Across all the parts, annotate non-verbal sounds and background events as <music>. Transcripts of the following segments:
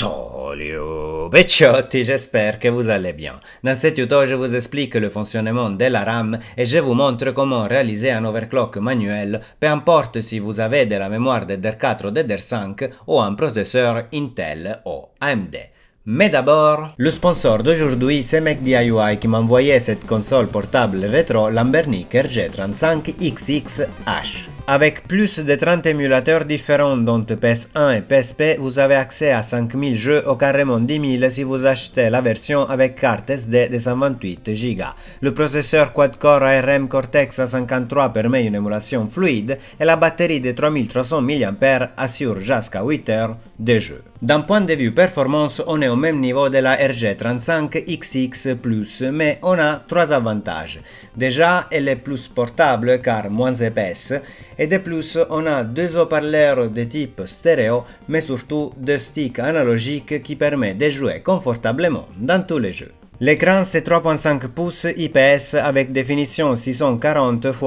Salut, Becciotti, j'espère que vous allez bien. Dans ce tuto, je vous explique le fonctionnement de la RAM et je vous montre comment réaliser un overclock manuel, peu importe si vous avez de la mémoire DDR4 ou DDR5 ou un processeur Intel ou AMD. Mais d'abord, le sponsor d'aujourd'hui c'est MacDIY qui m'a envoyé cette console portable rétro L'Ambernic g 35 xxh avec plus de 30 émulateurs différents dont PS1 et PSP, vous avez accès à 5000 jeux ou carrément 10 000 si vous achetez la version avec carte SD de 128 Go. Le processeur quad-core ARM Cortex A53 permet une émulation fluide et la batterie de 3300 mAh assure jusqu'à 8 heures de jeu. D'un point de vue performance, on est au même niveau de la RG35XX+, Plus, mais on a trois avantages. Déjà, elle est plus portable car moins épaisse, et de plus on a deux haut-parleurs de type stéréo mais surtout deux sticks analogiques qui permettent de jouer confortablement dans tous les jeux. L'écran c'est 3.5 pouces IPS avec définition 640 x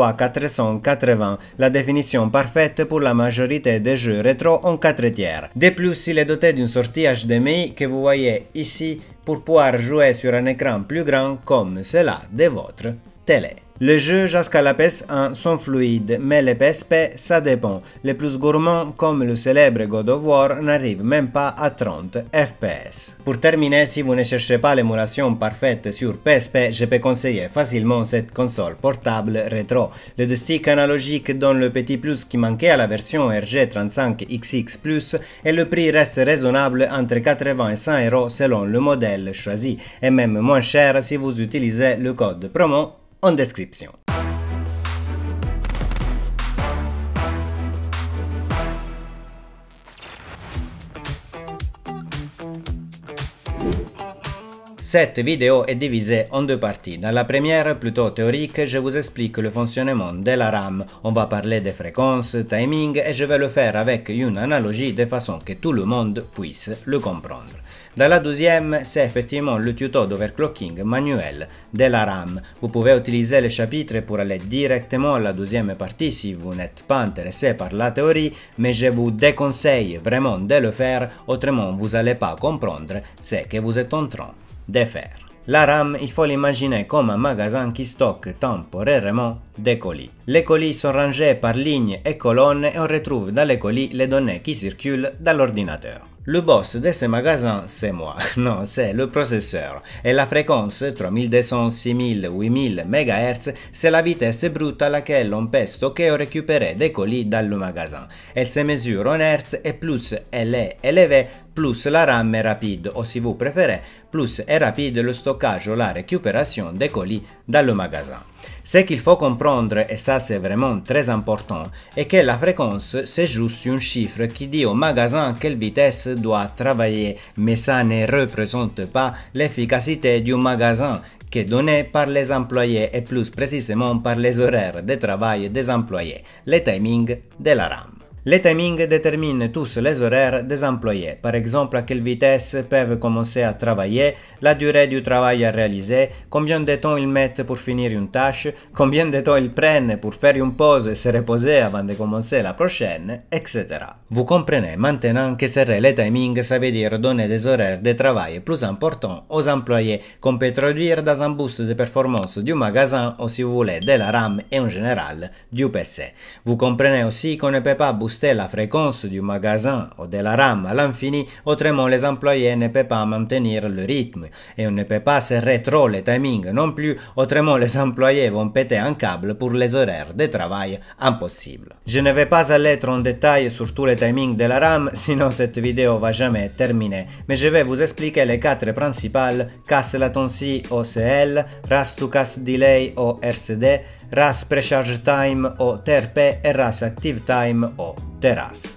480, la définition parfaite pour la majorité des jeux rétro en 4 tiers. De plus, il est doté d'une sortie HDMI que vous voyez ici pour pouvoir jouer sur un écran plus grand comme cela de votre télé. Le jeu jusqu'à la PS1 hein, sont fluides, mais les PSP, ça dépend. Les plus gourmands, comme le célèbre God of War, n'arrivent même pas à 30 FPS. Pour terminer, si vous ne cherchez pas l'émulation parfaite sur PSP, je peux conseiller facilement cette console portable rétro. Le stick analogique donne le petit plus qui manquait à la version RG35XX et le prix reste raisonnable entre 80 et 100 euros selon le modèle choisi, et même moins cher si vous utilisez le code promo en description. Cette vidéo est divisée en deux parties. Dans la première, plutôt théorique, je vous explique le fonctionnement de la RAM. On va parler des fréquences, timing et je vais le faire avec une analogie de façon que tout le monde puisse le comprendre. Dans la deuxième, c'est effectivement le tuto d'overclocking manuel de la RAM. Vous pouvez utiliser les chapitres pour aller directement à la deuxième partie si vous n'êtes pas intéressé par la théorie, mais je vous déconseille vraiment de le faire, autrement vous n'allez pas comprendre ce que vous êtes en train de fer. La RAM, il faut l'imaginer comme un magasin qui stocke temporairement des colis. Les colis sont rangés par lignes et colonnes et on retrouve dans les colis les données qui circulent dans l'ordinateur. Le boss de ce magasin, c'est moi. <laughs> Non, c'est le processeur. Et la fréquence 3200, 6000, 8000 MHz, c'est la vitesse brute à laquelle on peut stocker ou récupérer des colis dans le magasin. Elle se mesure en Hz et plus elle est élevée, plus la RAM est rapide, ou oh, si vous préférez, plus est rapide le stockage ou la récupération des colis dans le magasin. Ce qu'il faut comprendre, et ça c'est vraiment très important, est que la fréquence c'est juste un chiffre qui dit au magasin quelle vitesse doit travailler, mais ça ne représente pas l'efficacité du magasin qui est donné par les employés et plus précisément par les horaires de travail des employés, les timings de la rame. Le timing déterminent tous les horaires des employés, par exemple à quelle vitesse peuvent commencer à travailler, la durée du travail à réaliser, combien de temps ils mettent pour finir une tâche, combien de temps ils prennent pour faire une pause et se reposer avant de commencer la prochaine, etc. Vous comprenez maintenant que serrer les timing, ça veut dire donner des horaires de travail plus importants aux employés qu'on peut traduire dans un boost de performance du magasin ou si vous voulez de la RAM et en général du PC. Vous comprenez aussi qu'on ne peut pas la fréquence du magasin ou de la RAM à l'infini, autrement les employés ne peuvent pas maintenir le rythme et on ne peut pas serrer trop les timing non plus, autrement les employés vont péter un câble pour les horaires de travail impossibles. Je ne vais pas aller trop en détail sur tous les timings de la RAM sinon cette vidéo va jamais terminer, mais je vais vous expliquer les quatre principales, casse latency OCL, Casse delay ou RCD, RAS Time o TRP et RAS Active Time o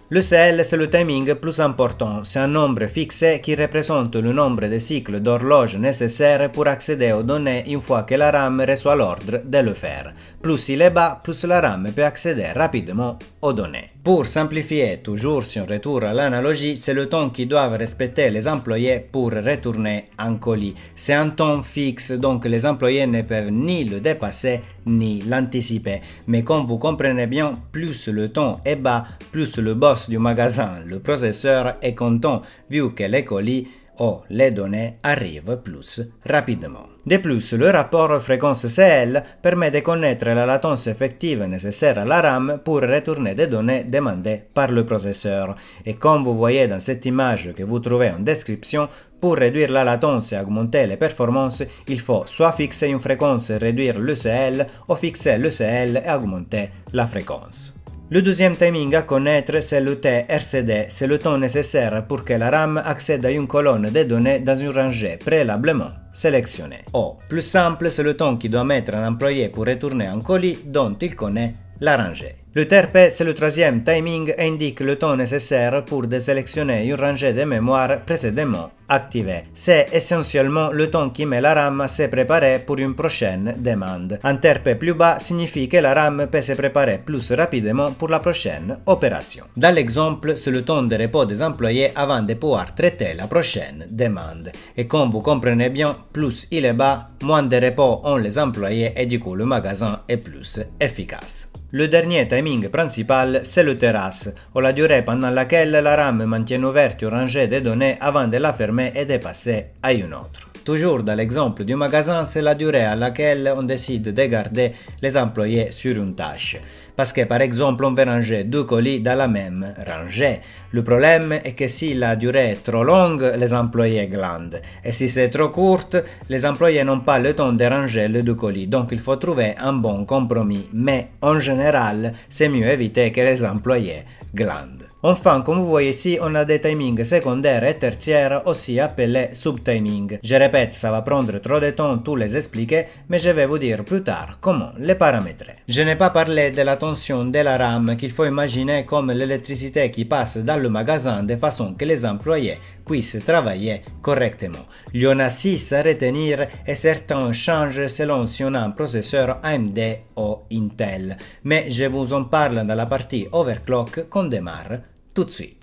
le sel, c'est le timing plus important, c'est un nombre fixé qui représente le nombre de cycles d'horloge nécessaires pour accéder aux données une fois que la RAM reçoit l'ordre de le faire. Plus il est bas, plus la RAM peut accéder rapidement aux données. Pour simplifier, toujours si on retourne à l'analogie, c'est le temps qu'ils doivent respecter les employés pour retourner en colis. C'est un temps fixe, donc les employés ne peuvent ni le dépasser ni l'anticiper. Mais comme vous comprenez bien, plus le temps est bas, plus le boss du magasin, le processeur, est content vu que les colis ou les données arrivent plus rapidement. De plus, le rapport fréquence-CL permet de connaître la latence effective nécessaire à la RAM pour retourner des données demandées par le processeur. Et comme vous voyez dans cette image que vous trouvez en description, pour réduire la latence et augmenter les performances, il faut soit fixer une fréquence et réduire le CL, ou fixer le CL et augmenter la fréquence. Le deuxième timing à connaître, c'est le TRCD, c'est le temps nécessaire pour que la RAM accède à une colonne de données dans une rangée préalablement sélectionnée. O. Oh, plus simple, c'est le temps qui doit mettre un employé pour retourner un colis dont il connaît la rangée. Le TRP c'est le troisième timing et indique le temps nécessaire pour désélectionner une rangée de mémoire précédemment activée. C'est essentiellement le temps qui met la RAM à se préparer pour une prochaine demande. Un terp plus bas signifie que la RAM peut se préparer plus rapidement pour la prochaine opération. Dans l'exemple, c'est le temps de repos des employés avant de pouvoir traiter la prochaine demande. Et comme vous comprenez bien, plus il est bas, moins de repos ont les employés et du coup le magasin est plus efficace. Le dernier timing principal, c'est le terrasse, O la durée pendant laquelle la rame mantiene ouverte une rangée de données avant de la fermer et de passer à une autre. Toujours dans l'exemple du magasin, c'est la durée à laquelle on décide de garder les employés sur une tâche. parce que par exemple on veut ranger deux colis dans la même rangée. Le problème est que si la durée est trop longue, les employés glandent, et si c'est trop courte, les employés n'ont pas le temps de ranger les deux colis, donc il faut trouver un bon compromis, mais en général, c'est mieux éviter que les employés glandent. On fa un convoy si on a dei timing secondaire et tertiaire, ossia per le subtiming. Je répète, ça va prendre trop de temps, tous les expliquer, mais je vais vous dire plus tard comment les paramétrer. Je n'ai pas parlé de la tension de la RAM, qu'il faut imaginer comme l'électricité qui passe dans le magasin de façon que les employés puissent travailler correctement. Il y en a 6 à retenir et certains changent selon si on a un processeur AMD ou Intel. Mais je vous en parle dans la partie overclock qu'on démarre tout de suite.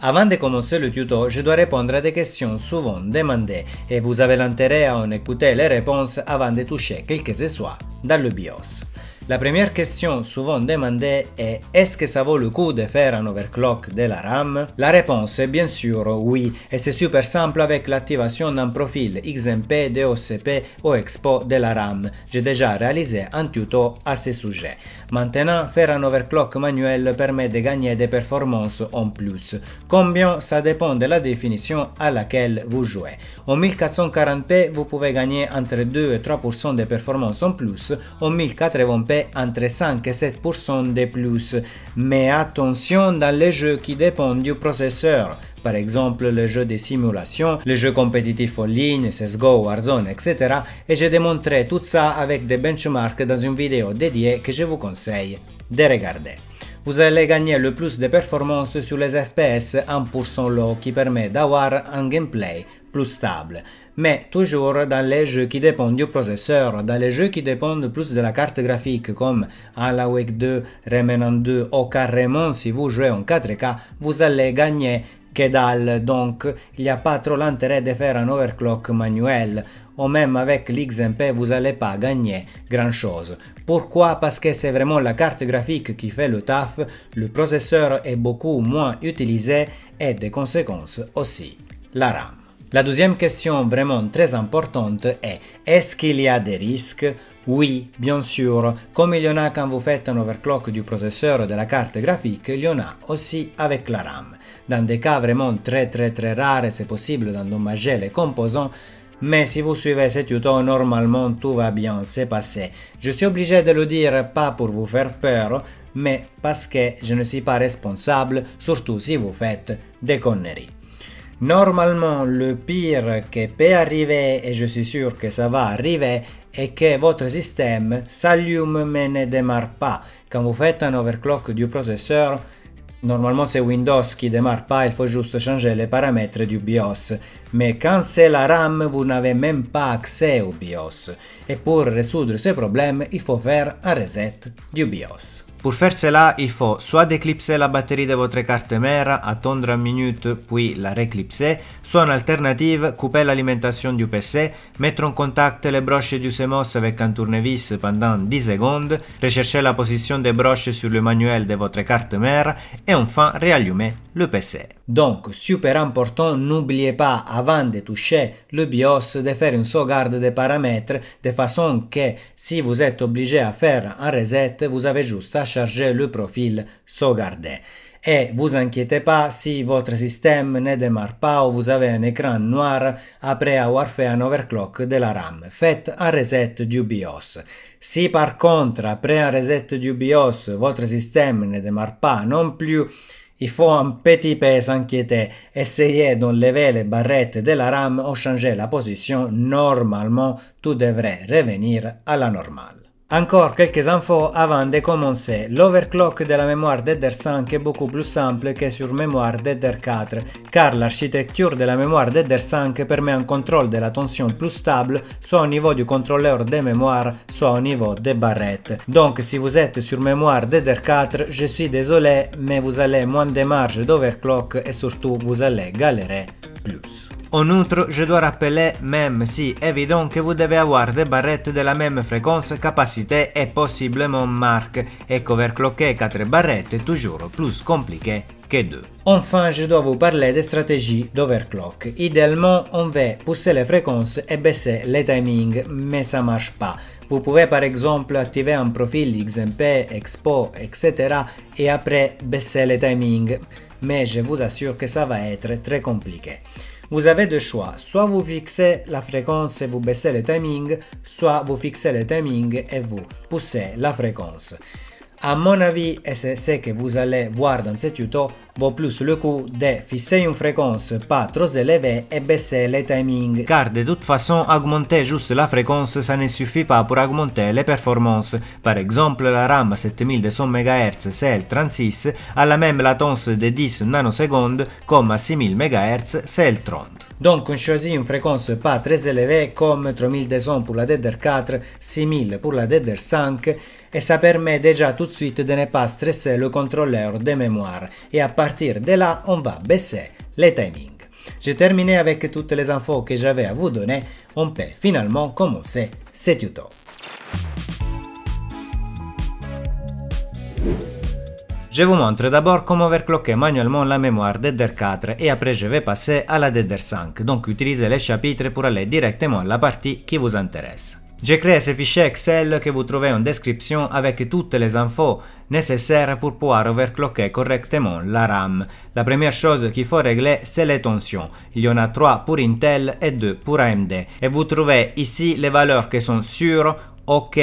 Avant de commencer le tuto, je dois répondre à des questions souvent demandées et vous avez l'intérêt à en écouter les réponses avant de toucher quel que ce soit dans le BIOS. La première question souvent demandée est est-ce que ça vaut le coup de faire un overclock de la RAM La réponse est bien sûr oui, et c'est super simple avec l'activation d'un profil XMP, DOCP ou Expo de la RAM. J'ai déjà réalisé un tuto à ce sujet. Maintenant, faire un overclock manuel permet de gagner des performances en plus. Combien Ça dépend de la définition à laquelle vous jouez. En 1440p, vous pouvez gagner entre 2 et 3% de performances en plus. En 1080p, entre 5 et 7% de plus. Mais attention dans les jeux qui dépendent du processeur, par exemple les jeux de simulation, les jeux compétitifs en ligne, CSGO, Warzone, etc. Et j'ai démontré tout ça avec des benchmarks dans une vidéo dédiée que je vous conseille de regarder. Vous allez gagner le plus de performances sur les FPS en son l'eau qui permet d'avoir un gameplay plus stable mais toujours dans les jeux qui dépendent du processeur, dans les jeux qui dépendent plus de la carte graphique, comme Alan Wake 2, Remnant 2 ou carrément si vous jouez en 4K, vous allez gagner que dalle, donc il n'y a pas trop l'intérêt de faire un overclock manuel ou même avec l'XMP vous n'allez pas gagner grand chose. Pourquoi Parce que c'est vraiment la carte graphique qui fait le taf, le processeur est beaucoup moins utilisé et des conséquences aussi la RAM. La deuxième question vraiment très importante est est-ce qu'il y a des risques oui, bien sûr, comme il y en a quand vous faites un overclock du processeur de la carte graphique, il y en a aussi avec la RAM. Dans des cas vraiment très très très rares, c'est possible d'endommager les composants, mais si vous suivez ce tuto, normalement tout va bien se passé. Je suis obligé de le dire, pas pour vous faire peur, mais parce que je ne suis pas responsable, surtout si vous faites des conneries. Normalement, le pire qui peut arriver, et je suis sûr que ça va arriver, est que votre système s'allume mais ne démarre pas. Quand vous faites un overclock du processeur, normalement c'est Windows qui démarre pas, il faut juste changer les paramètres du BIOS. mais quand c'est la RAM, vous n'avez même pas accès au BIOS. Et pour résoudre ce problème, il faut faire un reset du BIOS. Pour faire cela, il faut soit déclipser la batterie de votre carte mère, attendre une minute puis la réclipser, soit en alternative, couper l'alimentation du PC, mettre en contact les broches du CMOS avec un tournevis pendant 10 secondes, rechercher la position des broches sur le manuel de votre carte mère et enfin réallumer le PC. Donc, super important, n'oubliez pas, avant de toucher le BIOS, de faire une sauvegarde des paramètres, de façon que si vous êtes obligé à faire un reset, vous avez juste à charger le profil sauvegardé. Et vous inquiétez pas si votre système ne démarre pas ou vous avez un écran noir après avoir fait un overclock de la RAM. Faites un reset du BIOS. Si par contre, après un reset du BIOS, votre système ne démarre pas non plus, Il faut un petit peu s'inquiéter. essayer d'enlever les barrettes de la rame ou changer la position. Normalement, tout devrait revenir à la normale. Encore quelques infos avant de commencer. L'overclock de la mémoire DDR5 est beaucoup plus simple que sur mémoire DDR4, car l'architecture de la mémoire DDR5 permet un contrôle de la tension plus stable soit au niveau du contrôleur de mémoire, soit au niveau des barrettes. Donc si vous êtes sur mémoire DDR4, je suis désolé, mais vous allez moins de marge d'overclock et surtout vous allez galérer plus. En outre, je dois rappeler, même si évident, que vous devez avoir des barrettes de la même fréquence, capacité et possiblement marque, et qu'overclocker 4 barrettes est toujours plus compliqué que 2. Enfin, je dois vous parler des stratégies d'overclock. Idéalement, on veut pousser les fréquences et baisser les timings, mais ça marche pas. Vous pouvez par exemple activer un profil XMP, Expo, etc. et après baisser les timings, mais je vous assure que ça va être très compliqué. Vous avez deux choix, soit vous fixez la fréquence et vous baissez le timing, soit vous fixez le timing et vous poussez la fréquence. A mon avis, et c'est ce que vous allez voir dans ce tuto, vaut plus le coup de fixer une fréquence pas trop élevée et baisser les timings. Car de toute façon, augmenter juste la fréquence, ça ne suffit pas pour augmenter les performances. Par exemple, la RAM 7200 MHz CL36 a la même latence de 10 nanosecondes comme 6000 MHz CL30. Donc on choisit une fréquence pas très élevée comme 3200 pour la DDR4, 6000 pour la DDR5 et ça permet déjà tout de suite de ne pas stresser le contrôleur de mémoire et à partir de là on va baisser les timings. J'ai terminé avec toutes les infos que j'avais à vous donner, on peut finalement commencer ce tuto. Je vous montre d'abord comment overclocker manuellement la mémoire deder 4 et après je vais passer à la Deder 5, donc utilisez les chapitres pour aller directement à la partie qui vous intéresse. J'ai créé ce fichier Excel que vous trouvez en description avec toutes les infos nécessaires pour pouvoir overclocker correctement la RAM. La première chose qu'il faut régler, c'est les tensions. Il y en a 3 pour Intel et 2 pour AMD. Et vous trouvez ici les valeurs qui sont sûres, OK,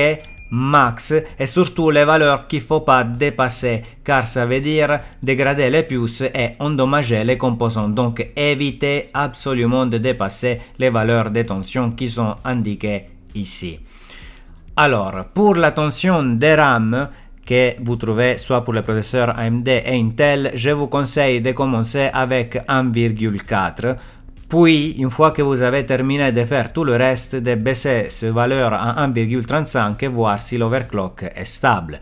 max et surtout les valeurs qu'il ne faut pas dépasser car ça veut dire dégrader les puces et endommager les composants donc évitez absolument de dépasser les valeurs des tensions qui sont indiquées ici. Alors, pour la tension des RAM que vous trouvez soit pour les processeurs AMD et Intel, je vous conseille de commencer avec 1,4 puis, une fois que vous avez terminé de faire tout le reste, de baisser ce valeur à 1,35 et voir si l'overclock est stable.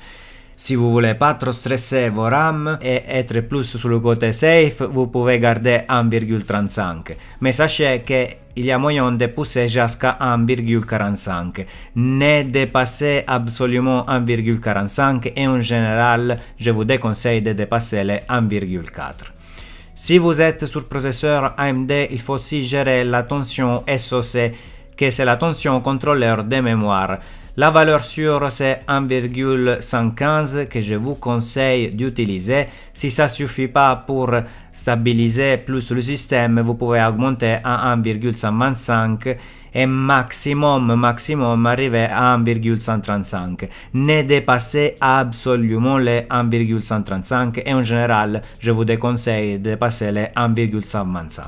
Si vous voulez pas trop stresser vos RAM et être plus sur le côté safe, vous pouvez garder 1,35. Mais sachez que il y a moyen de pousser jusqu'à 1,45. Ne dépassez absolument 1,45 et en général, je vous déconseille de dépasser les 1,4. Si vous êtes sur processeur AMD, il faut aussi gérer la tension SOC, que c'est la tension contrôleur de mémoire. La valeur sûre, c'est 1,115 que je vous conseille d'utiliser. Si ça suffit pas pour stabiliser plus le système, vous pouvez augmenter à 1,125 et maximum, maximum arriver à 1,135. Ne dépassez absolument les 1,135 et en général, je vous déconseille de dépasser les 1,125.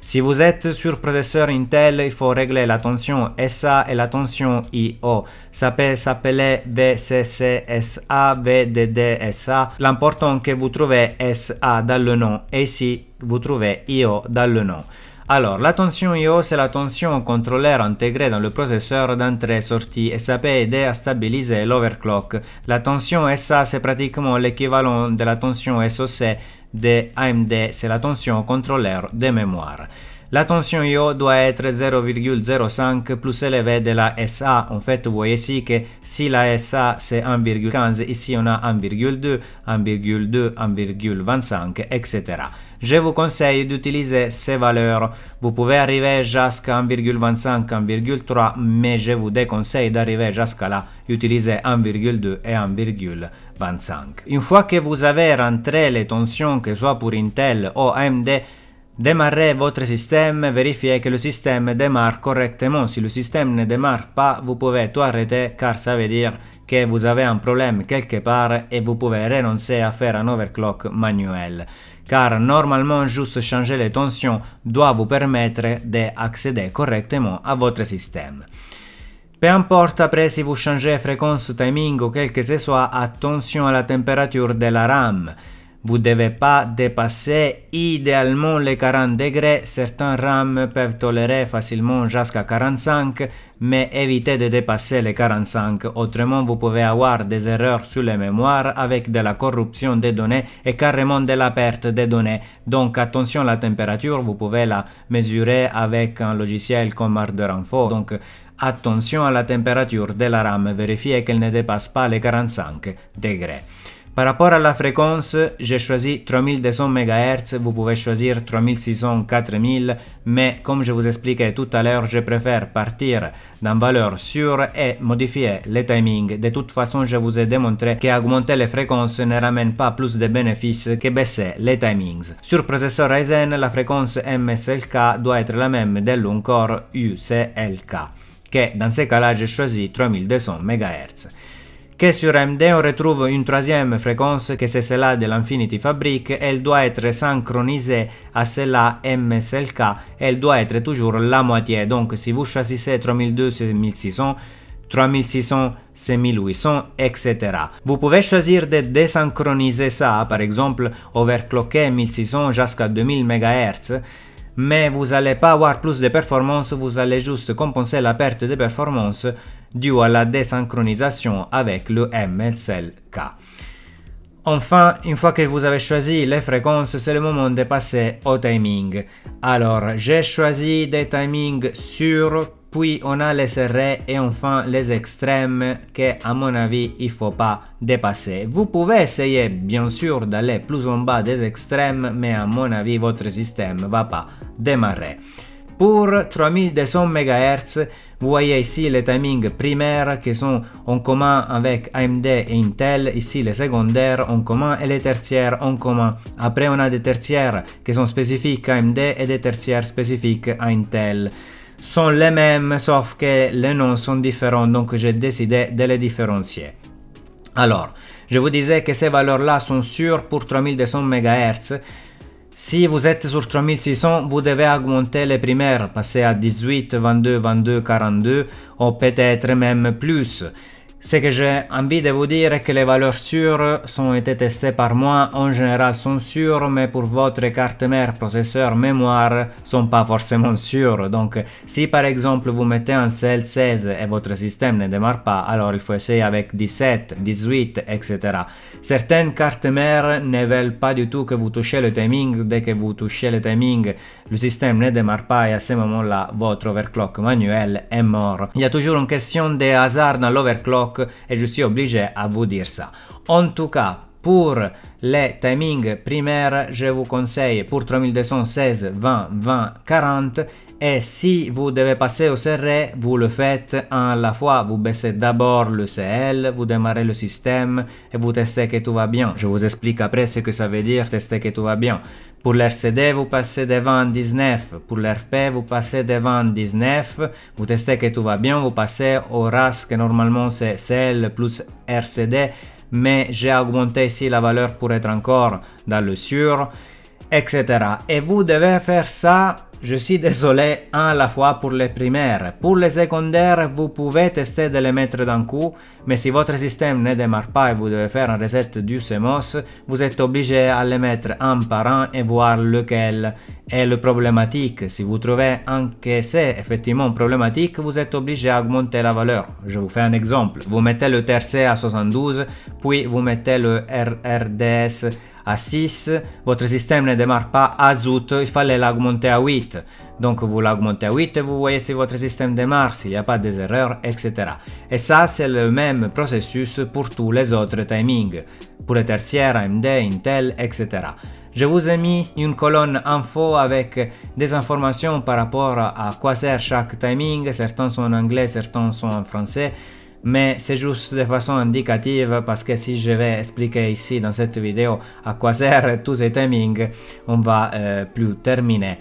Si vous êtes sur processeur Intel, il faut régler la tension SA et la tension IO. Ça peut s'appeler VCCSA, VDDSA. L'important que vous trouvez SA dans le nom et si vous trouvez IO dans le nom. Alors, la tension IO, c'est la tension contrôleur intégrée dans le processeur d'entrée-sortie et ça peut aider à stabiliser l'overclock. La tension SA, c'est pratiquement l'équivalent de la tension SOC de AMD, c'est la tension contrôleur de mémoire. La tension IO doit être 0,05 plus élevée de la SA. En fait, vous voyez ici que si la SA c'est 1,15, ici on a 1,2, 1,2, 1,25, etc. Je vous conseille d'utiliser ces valeurs. Vous pouvez arriver jusqu'à 1,25, 1,3, mais je vous déconseille d'arriver jusqu'à là. Utilisez 1,2 et 1,25. Une fois que vous avez rentré les tensions, que ce soit pour Intel ou AMD, Démarrez votre système, vérifiez que le système démarre correctement. Si le système ne démarre pas, vous pouvez tout arrêter car ça veut dire que vous avez un problème quelque part et vous pouvez renoncer à faire un overclock manuel. car normalement juste changer les tensions doit vous permettre d'accéder correctement à votre système. Peu importe après si vous changez fréquence, timing ou quel que ce soit, attention à la température de la RAM. Vous ne devez pas dépasser idéalement les 40 degrés. Certains RAM peuvent tolérer facilement jusqu'à 45, mais évitez de dépasser les 45. Autrement, vous pouvez avoir des erreurs sur les mémoires avec de la corruption des données et carrément de la perte des données. Donc attention, à la température, vous pouvez la mesurer avec un logiciel comme Ardor Info. Donc attention à la température de la RAM. Vérifiez qu'elle ne dépasse pas les 45 degrés. Par rapport à la fréquence, j'ai choisi 3200 MHz, vous pouvez choisir 3600, 4000, mais comme je vous expliquais tout à l'heure, je préfère partir d'une valeur sûre et modifier les timings. De toute façon, je vous ai démontré qu'augmenter les fréquences ne ramène pas plus de bénéfices que baisser les timings. Sur processeur Ryzen, la fréquence MSLK doit être la même de l'uncore core UCLK, que dans ce cas-là, j'ai choisi 3200 MHz que sur MD on retrouve une troisième fréquence que c'est celle de l'Infinity Fabric, elle doit être synchronisée à celle-là MSLK, elle doit être toujours la moitié, donc si vous choisissez 3200, 1600 3600, 1800 etc. Vous pouvez choisir de désynchroniser ça, par exemple overclocker 1600 jusqu'à 2000 MHz, mais vous n'allez pas avoir plus de performance, vous allez juste compenser la perte de performance dû à la désynchronisation avec le MSLK. Enfin, une fois que vous avez choisi les fréquences, c'est le moment de passer au timing. Alors, j'ai choisi des timings sûrs puis on a les serrés et enfin les extrêmes que à mon avis il faut pas dépasser. Vous pouvez essayer bien sûr d'aller plus en bas des extrêmes mais à mon avis votre système va pas démarrer. Pour 3200 MHz, vous voyez ici les timings primaires qui sont en commun avec AMD et Intel, ici les secondaires en commun et les tertiaires en commun. Après on a des tertiaires qui sont spécifiques à AMD et des tertiaires spécifiques à Intel sont les mêmes, sauf que les noms sont différents, donc j'ai décidé de les différencier. Alors, je vous disais que ces valeurs-là sont sûres pour 3200 MHz si vous êtes sur 3600, vous devez augmenter les primaires, passer à 18, 22, 22, 42 ou peut-être même plus. C'est que j'ai envie de vous dire que les valeurs sûres sont été testées par moi, en général sont sûres, mais pour votre carte mère, processeur, mémoire, sont pas forcément <laughs> sûres. Donc, si par exemple vous mettez un CL16 et votre système ne démarre pas, alors il faut essayer avec 17, 18, etc. Certaines cartes mères ne veulent pas du tout que vous touchez le timing. Dès que vous touchez le timing, le système ne démarre pas et à ce moment-là, votre overclock manuel est mort. Il y a toujours une question de hasard dans l'overclock et je suis obligé à vous dire ça. En tout cas, Pour les timings primaires, je vous conseille pour 3216, 20, 20, 40. Et si vous devez passer au serré, vous le faites à la fois. Vous baissez d'abord le CL, vous démarrez le système et vous testez que tout va bien. Je vous explique après ce que ça veut dire tester que tout va bien. Pour l'RCD, vous passez devant 19. Pour l'RP, vous passez devant 19. Vous testez que tout va bien. Vous passez au RAS que normalement c'est CL plus RCD mais j'ai augmenté ici la valeur pour être encore dans le sur etc. Et vous devez faire ça je suis désolé à la fois pour les primaires. Pour les secondaires, vous pouvez tester de les mettre d'un coup, mais si votre système ne démarre pas et vous devez faire un reset du CMOS, vous êtes obligé à les mettre un par un et voir lequel est le problématique. Si vous trouvez un que effectivement problématique, vous êtes obligé à augmenter la valeur. Je vous fais un exemple. Vous mettez le TRC à 72, puis vous mettez le RRDS à 6, votre système ne démarre pas à il fallait l'augmenter à 8. Donc vous l'augmentez à 8 et vous voyez si votre système démarre, s'il n'y a pas des erreurs, etc. Et ça, c'est le même processus pour tous les autres timings, pour les tertiaires, AMD, Intel, etc. Je vous ai mis une colonne info avec des informations par rapport à quoi sert chaque timing, certains sont en anglais, certains sont en français, mais c'est juste de façon indicative parce que si je vais expliquer ici dans cette vidéo à quoi sert tous ces timings, on va euh, plus terminer.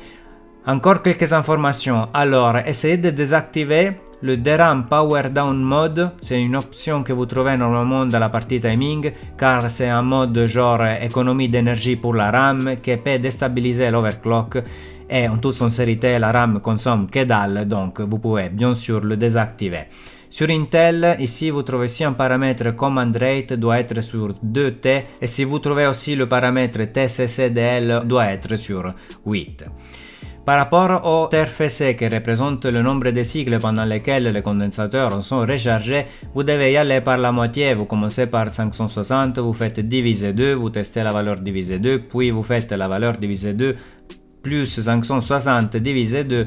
Encore quelques informations. Alors, essayez de désactiver le DRAM Power Down Mode, c'est une option que vous trouvez normalement dans la partie timing, car c'est un mode genre économie d'énergie pour la RAM qui peut déstabiliser l'overclock et en toute sincérité la RAM consomme que dalle, donc vous pouvez bien sûr le désactiver. Sur Intel, ici e vous trouvez si un paramètre command rate doit être sur 2T et si vous trouvez aussi le paramètre TCCDL doit être sur 8. Par rapport au TRFC qui représente le nombre de cycles pendant lesquels les condensateurs sont rechargés, vous devez y aller par la moitié, vous commencez par 560, vous faites diviser 2, vous testez la valeur divisée 2, puis vous faites la valeur divisée 2 plus 560 divisé 2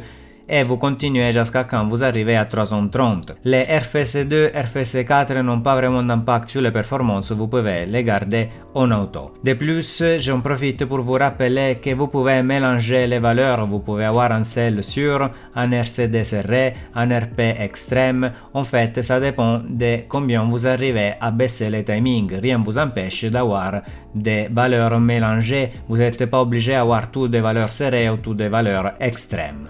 et vous continuez eh, jusqu'à quand vous arrivez à 330. Les rfc 2 rfc 4 n'ont pas vraiment d'impact sur les performances, vous pouvez les garder en auto. De plus, j'en profite pour vous rappeler que vous pouvez mélanger les valeurs, vous pouvez avoir un sel sûr, un RCD serré, un RP extrême, en fait ça dépend de combien vous arrivez à baisser les timings, rien ne vous empêche d'avoir des valeurs mélangées, vous n'êtes pas obligé d'avoir toutes des valeurs serrées ou toutes des valeurs extrêmes.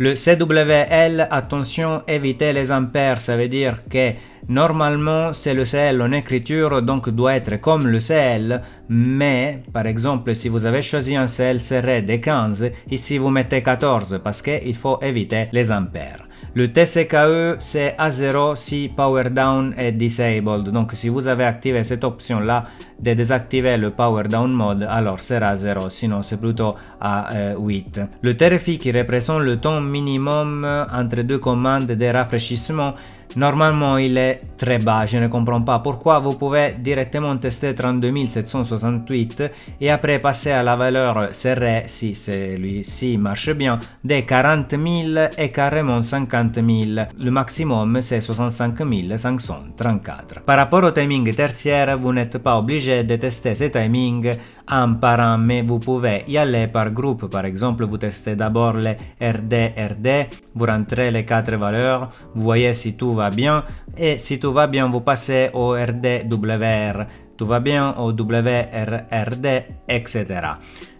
Le CWL, attention, évitez les ampères, ça veut dire que normalement c'est le CL en écriture, donc doit être comme le CL, mais par exemple si vous avez choisi un CL serré des 15, ici vous mettez 14 parce qu'il faut éviter les ampères. Le TCKE, c'est A0 si Power Down est disabled. Donc si vous avez activé cette option-là de désactiver le Power Down mode, alors c'est à 0, sinon c'est plutôt à 8. Le TRFI qui représente le temps minimum entre deux commandes de rafraîchissement normalmente il è 3 baci, ne compra un pa. Pourquoi vous pouvez directement tester 32768 et après passer à la valeur serrée, si celui-ci marche bien, de 40 000 et carrément 50 000. Le maximum c'est 65 534. Par rapport au timing tertiaire, vous n'êtes pas obligé de tester ces timings un par un, mais vous pouvez y aller par groupe. Par exemple, vous testez d'abord les RD, RD, vous rentrez les 4 valeurs, vous voyez si tout va va bien et si tout va bien vous passez au RDWR tout va bien au WRRD, etc.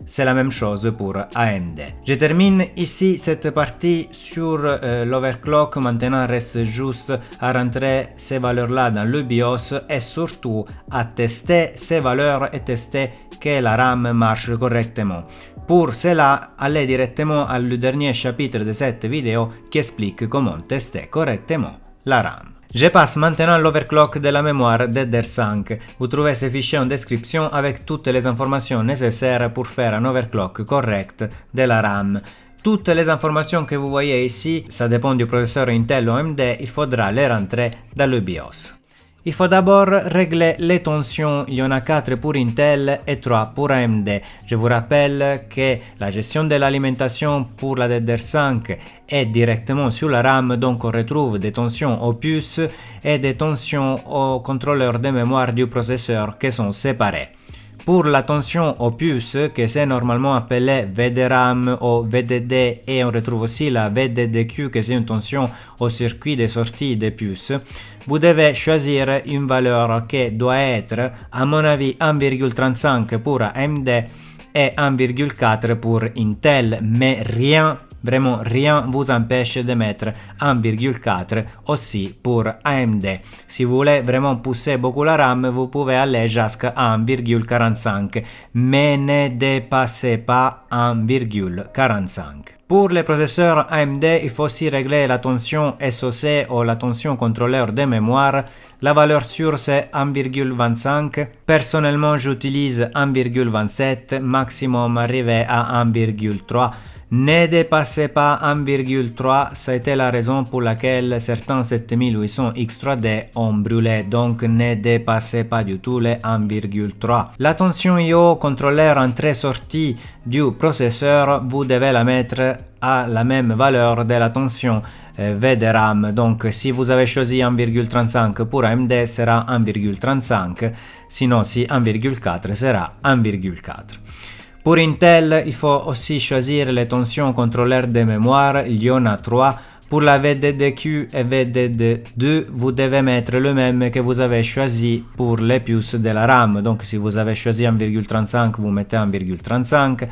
C'est la même chose pour AMD. Je termine ici cette partie sur euh, l'overclock. Maintenant, reste juste à rentrer ces valeurs-là dans le BIOS et surtout à tester ces valeurs et tester que la RAM marche correctement. Pour cela, allez directement au dernier chapitre de cette vidéo qui explique comment tester correctement la RAM. Je passe maintenant l'overclock de la mémoire DDR5. Vous trouvez ces fichiers en description avec toutes les informations nécessaires pour faire un overclock correct de la RAM. Toutes les informations que vous voyez ici, ça dépend du processeur Intel ou AMD, il faudra les rentrer dans le BIOS. Il faut d'abord régler les tensions, il y en a 4 pour Intel et 3 pour AMD. Je vous rappelle que la gestion de l'alimentation pour la DDR5 est directement sur la RAM, donc on retrouve des tensions aux puces et des tensions au contrôleur de mémoire du processeur qui sont séparés. pour l'attention aux che que c'est normalement appelé VDRAM o VDD, e on retrouve aussi la VDDQ, che è una tension au circuit de sortie des puces, vous devez choisir une valeur che doit être, à mon avis, 1,35 pour AMD e 1,4 pour Intel, mais rien Vraiment, rien vous empêche de mettre 1,4 aussi pour AMD. Si vous voulez vraiment pousser beaucoup la RAM, vous pouvez aller jusqu'à 1,45, mais ne dépassez pas 1,45. Pour les processeurs AMD, il faut aussi régler la tension SOC ou la tension contrôleur de mémoire. La valeur sûre c'est 1,25. Personnellement, j'utilise 1,27, maximum arrivé à 1,3 ne dépassez pas 1,3, c'était la raison pour laquelle certains 7800 X3D ont brûlé, donc ne dépassez pas du tout les 1,3. La tension IO contrôleur entrée-sortie du processeur, vous devez la mettre à la même valeur de la tension euh, VDRAM, donc si vous avez choisi 1,35 pour AMD sera 1,35, sinon si 1,4 sera 1,4. Pour Intel, il faut aussi choisir les tensions contrôleurs de mémoire, il y en a 3. Pour la VDDQ et VDD2, vous devez mettre le même que vous avez choisi pour les puces de la RAM. Donc si vous avez choisi 1,35, vous mettez 1,35.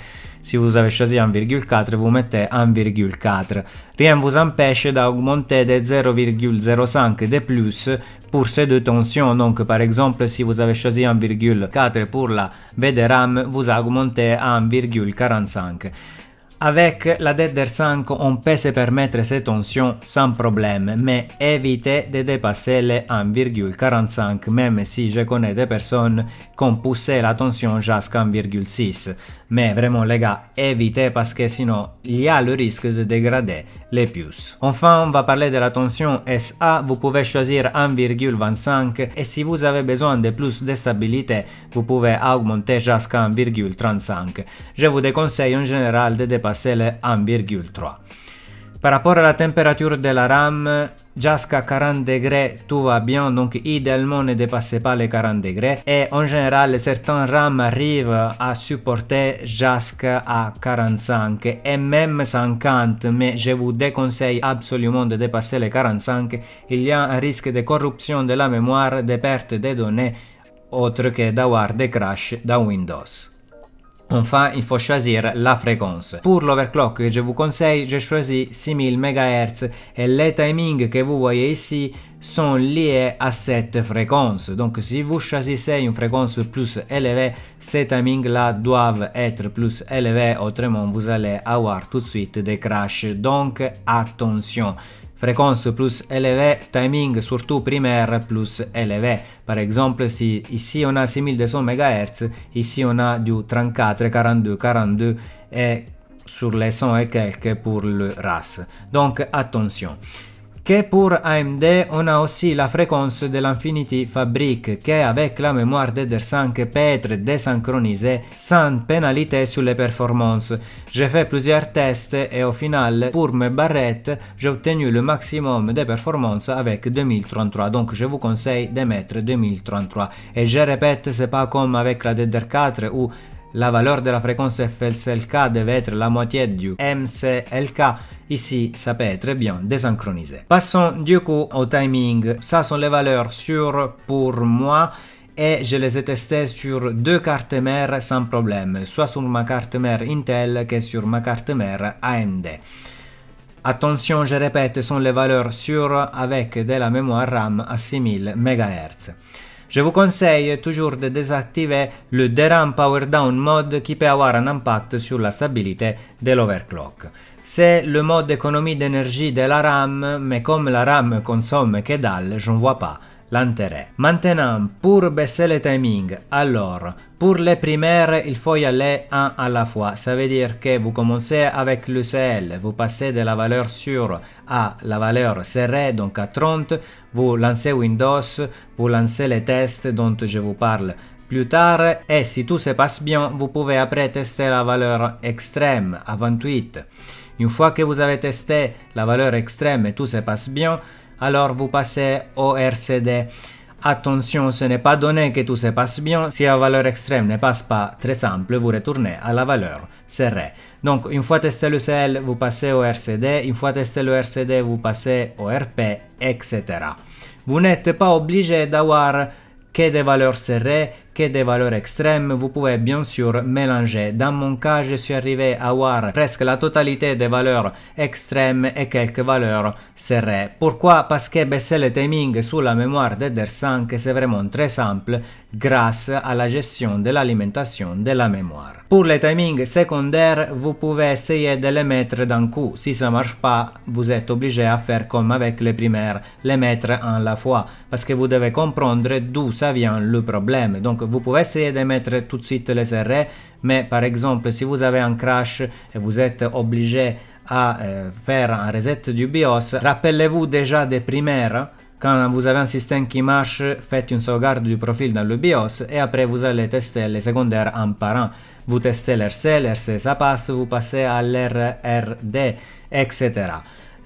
si usaveșozi ,4 vom mette ,4. Rien vous empêche d'augmenter de 0,05 de plus pour ces deux tensions. Donc, par exemple, si vous avez choisi 1,4 pour la VDRAM, vous augmentez à 1,45. Avec la DDR 5, on peut se permettre ces tensions sans problème, mais évitez de dépasser les 1,45, même si je connais des personnes qui ont poussé la tension jusqu'à 1,6 mais vraiment les gars, évitez parce que sinon il y a le risque de dégrader les puces. Enfin, on va parler de la tension SA, vous pouvez choisir 1,25 et si vous avez besoin de plus de stabilité, vous pouvez augmenter jusqu'à 1,35. Je vous déconseille en général de dépasser le 1,3. Par rapport à la température de la rame, jusqu'à 40 degrés, tout va bien, donc idéalement ne dépassez pas les 40 degrés. Et en général, certains RAM arrivent à supporter jusqu'à 45 et même 50, mais je vous déconseille absolument de dépasser les 45. Il y a un risque de corruption de la mémoire, de perte des données, autre que d'avoir des crashs dans Windows. Enfin, il faut choisir la fréquence. Pour l'overclock que je vous conseille, j'ai choisi 6000 MHz et les timings que vous voyez ici sont liés à cette fréquence. Donc si vous choisissez une fréquence plus élevée, ces timings-là doivent être plus élevés, autrement vous allez avoir tout de suite des crashs. Donc attention, fréquence plus élevée, timing surtout primaire plus élevé. Par exemple, si ici on a 6200 MHz, ici on a du 34, 42, 42 et sur les 100 et quelques pour le RAS. Donc attention. Che pour AMD, on a aussi la fréquence de l'Infinity Fabric, che avec la mémoire DDR5 peut être désynchronisée sans pénalité sur les performances. J'ai fait plusieurs tests et au final, pour mes barrettes, j'ai obtenu le maximum de performances avec 2033, donc je vous conseille de mettre 2033. Et je répète, c'est pas comme avec la DDR4 où La valeur de la fréquence FLCLK devait être la moitié du MCLK. Ici, ça peut être bien désynchronisé. Passons du coup au timing. Ça sont les valeurs sûres pour moi et je les ai testées sur deux cartes mères sans problème, soit sur ma carte mère Intel que sur ma carte mère AMD. Attention, je répète, ce sont les valeurs sûres avec de la mémoire RAM à 6000 MHz. Je vous conseille toujours de désactiver le DRAM Power Down mode qui peut avoir un impact sur la stabilité de l'overclock. C'est le mode économie d'énergie de la RAM, mais comme la RAM consomme que dalle, je ne vois pas l'intérêt. Maintenant, pour baisser le timing, alors, pour les primaires, il faut y aller un à la fois. Ça veut dire que vous commencez avec l'UCL, vous passez de la valeur sûre à la valeur serrée, donc à 30, vous lancez Windows, vous lancez les tests dont je vous parle plus tard et si tout se passe bien, vous pouvez après tester la valeur extrême à 28. Une fois que vous avez testé la valeur extrême et tout se passe bien, alors vous passez au RCD. Attention, ce n'est pas donné que tout se passe bien. Si la valeur extrême ne passe pas très simple, vous retournez à la valeur serrée. Donc, une fois testé le CL, vous passez au RCD. Une fois testé le RCD, vous passez au RP, etc. Vous n'êtes pas obligé d'avoir que des valeurs serrées que des valeurs extrêmes, vous pouvez bien sûr mélanger. Dans mon cas, je suis arrivé à avoir presque la totalité des valeurs extrêmes et quelques valeurs serrées. Pourquoi Parce que baisser le timing sur la mémoire deder 5 c'est vraiment très simple grâce à la gestion de l'alimentation de la mémoire. Pour les timings secondaires, vous pouvez essayer de les mettre d'un coup. Si ça marche pas, vous êtes obligé à faire comme avec les primaires, les mettre en la fois, parce que vous devez comprendre d'où ça vient le problème. Donc vous pouvez essayer de mettre tout de suite les arrêts, mais par exemple, si vous avez un crash et vous êtes obligé à euh, faire un reset du BIOS, rappelez-vous déjà des primaires. Quand vous avez un système qui marche, faites une sauvegarde du profil dans le BIOS et après vous allez tester les secondaires en par Vous testez l'RC, l'RC ça passe, vous passez à l'RRD, etc.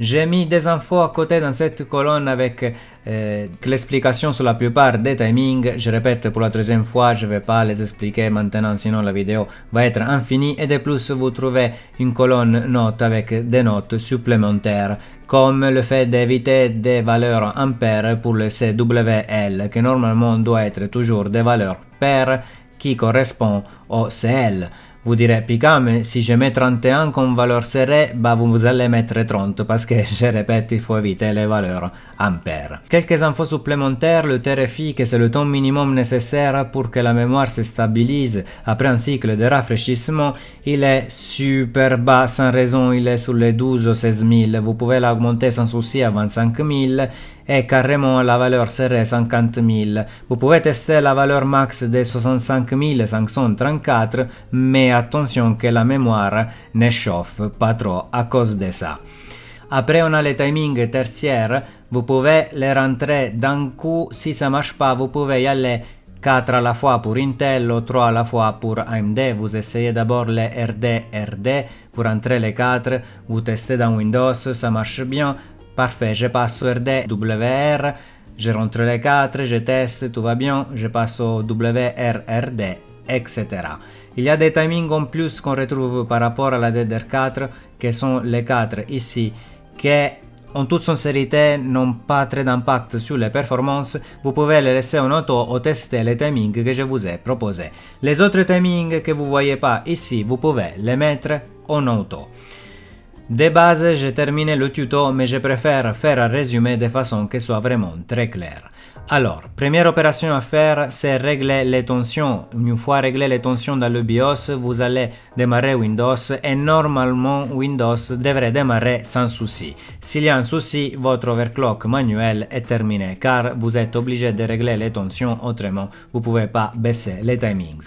J'ai mis des infos à côté dans cette colonne avec euh, l'explication sur la plupart des timings. Je répète pour la troisième fois, je ne vais pas les expliquer maintenant, sinon la vidéo va être infinie. Et de plus, vous trouvez une colonne note avec des notes supplémentaires, comme le fait d'éviter des valeurs ampères pour le CWL, qui normalement doit être toujours des valeurs paires qui correspond au CL. vous dire, picame, si je mets 31 te un con valor serré, bah vous allez mettre 30 parce que <laughs> je répète, il faut éviter les valeurs ampères. Quelques infos supplémentaires, le TRFI, que c'est le temps minimum nécessaire pour que la mémoire se stabilise après un cycle de rafraîchissement, il est super bas, sans raison, il est sur les 12 ou 16 000. Vous pouvez l'augmenter sans souci à 25 000 e carremo la valeur serait 000. Vous pouvez tester la valeur max de 65 534, mais attention que la mémoire ne chauffe pas trop à cause de ça. Après, on a les timings tertiaires. Vous pouvez les rentrer d'un coup. Si ça marche pas, vous pouvez y aller 4 à la fois pour Intel ou 3 à la fois pour AMD. Vous essayez d'abord les RD, RD pour entrer les 4. Vous testez dans Windows, ça marche bien. Parfait, je passe RD WR, je rentre les 4, je teste, tout va bien, je passe au WRRD, etc. Il y a des timings en plus qu'on retrouve par rapport à la DDR4, qui sont les 4 ici, qui en toute sincérité n'ont pas très d'impact sur les performances, vous pouvez les laisser en auto ou tester les timings que je vous ai proposés. Les autres timings que vous voyez pas ici, vous pouvez les mettre en auto. De base, j'ai terminé le tuto, mais je préfère faire un résumé de façon que soit vraiment très clair. Alors, première opération à faire, c'est régler les tensions. Une fois réglé les tensions dans le BIOS, vous allez démarrer Windows et normalement Windows devrait démarrer sans souci. S'il y a un souci, votre overclock manuel est terminé car vous êtes obligé de régler les tensions, autrement vous ne pouvez pas baisser les timings.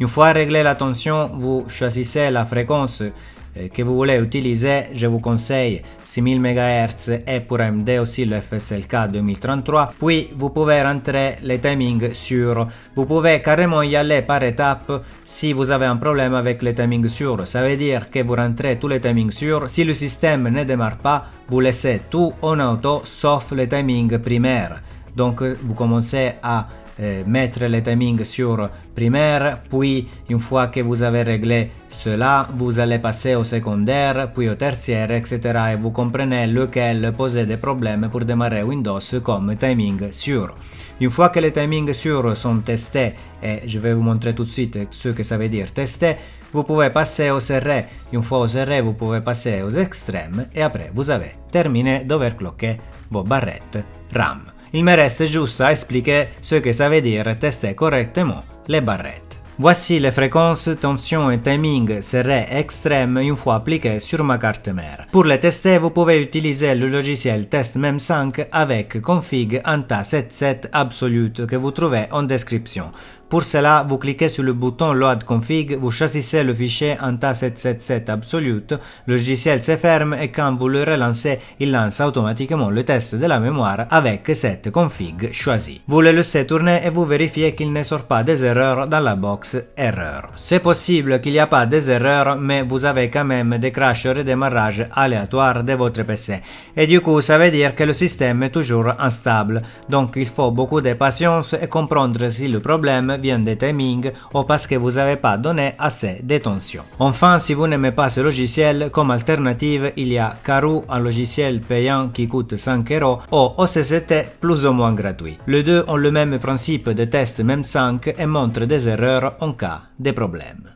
Une fois réglé la tension, vous choisissez la fréquence que eh, vous voulez utiliser, je vous conseille 6000 MHz et pour AMD aussi le FSLK 2033. Puis vous pouvez rentrer les timings sur. Vous pouvez carrément y aller par étapes si vous avez un problème avec les timings sur. Ça veut dire que vous rentrez tous les timings sur. Si le système ne démarre pas, vous laissez tout en auto sauf les timings primaires. Donc vous commencez à euh, mettre le timing sur primaire, puis une fois que vous avez réglé cela, vous allez passer au secondaire, puis au tertiaire, etc. Et vous comprenez lequel posait des problèmes pour démarrer Windows comme timing sur. Une fois que les timings sur sont testés, et je vais vous montrer tout de suite ce que ça veut dire tester, vous pouvez passer aux serrés. Une fois aux serrés, vous pouvez passer aux extrêmes et après vous avez terminé d'overclocker vos barrettes RAM. Il me reste juste à expliquer eh, ce que ça veut dire tester correctement les barrettes. Voici les fréquences, tensions et timing seraient extrêmes une fois appliquées sur ma carte mère. Pour les tester, vous pouvez utiliser le logiciel TestMem5 avec config ANTA77 absolute que vous trouvez en description. Pour cela, vous cliquez sur le bouton Load Config, vous choisissez le fichier anta777 absolute, le logiciel se ferme et quand vous le relancez, il lance automatiquement le test de la mémoire avec cette config choisie. Vous le laissez tourner et vous vérifiez qu'il ne sort pas des erreurs dans la box Erreur. C'est possible qu'il n'y a pas des erreurs, mais vous avez quand même des crashs et démarrages aléatoires de votre PC. Et du coup, ça veut dire que le système est toujours instable, donc il faut beaucoup de patience et comprendre si le problème bien des timings ou parce que vous n'avez pas donné assez d'attention. Enfin, si vous n'aimez pas ce logiciel, comme alternative, il y a Karoo, un logiciel payant qui coûte 5 euros, ou OCCT plus ou moins gratuit. Les deux ont le même principe de test même 5 et montrent des erreurs en cas de problème.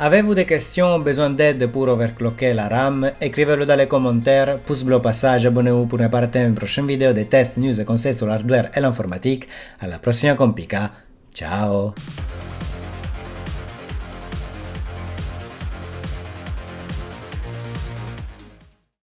Avez-vous des questions, ou besoin d'aide pour overclocker la RAM Écrivez-le dans les commentaires, pouce bleu au passage, abonnez-vous pour ne pas rater mes prochaines vidéos de tests, news et conseils sur l'hardware et l'informatique. À la prochaine complica, ciao